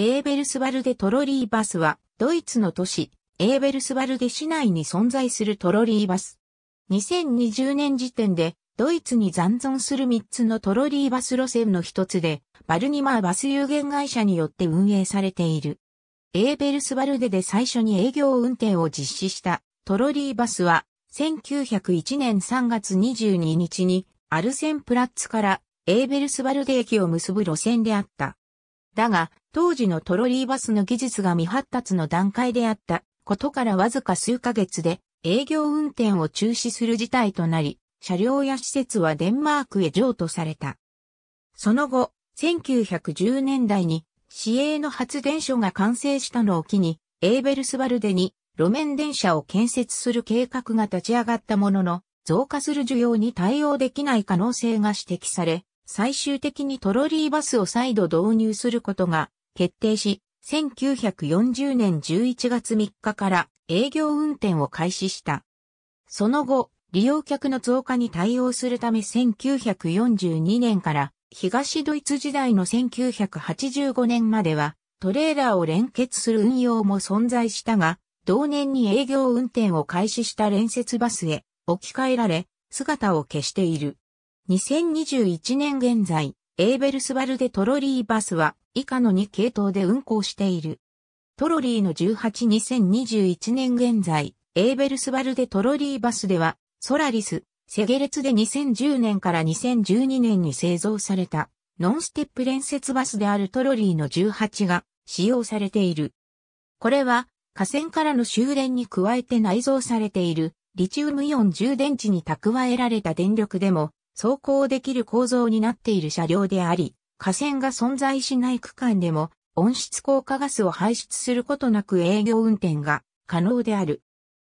エーベルスバルデトロリーバスは、ドイツの都市、エーベルスバルデ市内に存在するトロリーバス。2020年時点で、ドイツに残存する3つのトロリーバス路線の一つで、バルニマーバス有限会社によって運営されている。エーベルスバルデで最初に営業運転を実施したトロリーバスは、1901年3月22日に、アルセンプラッツからエーベルスバルデ駅を結ぶ路線であった。だが、当時のトロリーバスの技術が未発達の段階であったことからわずか数ヶ月で営業運転を中止する事態となり、車両や施設はデンマークへ譲渡された。その後、1910年代に市営の発電所が完成したのを機に、エーベルスバルデに路面電車を建設する計画が立ち上がったものの、増加する需要に対応できない可能性が指摘され、最終的にトロリーバスを再度導入することが決定し、1940年11月3日から営業運転を開始した。その後、利用客の増加に対応するため1942年から東ドイツ時代の1985年まではトレーラーを連結する運用も存在したが、同年に営業運転を開始した連接バスへ置き換えられ、姿を消している。2021年現在、エーベルスバルデトロリーバスは以下の2系統で運行している。トロリーの182021年現在、エーベルスバルでトロリーバスでは、ソラリス、セゲレツで2010年から2012年に製造された、ノンステップ連接バスであるトロリーの18が使用されている。これは、河川からの終電に加えて内蔵されている、リチウムイオン充電池に蓄えられた電力でも、走行できる構造になっている車両であり、河川が存在しない区間でも温室効果ガスを排出することなく営業運転が可能である。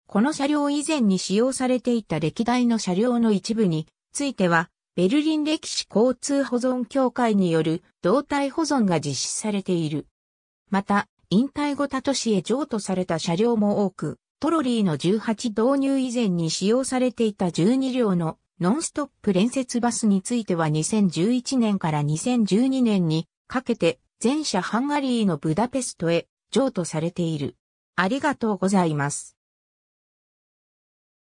この車両以前に使用されていた歴代の車両の一部については、ベルリン歴史交通保存協会による動態保存が実施されている。また、引退後他都市へ譲渡された車両も多く、トロリーの18導入以前に使用されていた12両のノンストップ連接バスについては2011年から2012年にかけて全車ハンガリーのブダペストへ譲渡されている。ありがとうございます。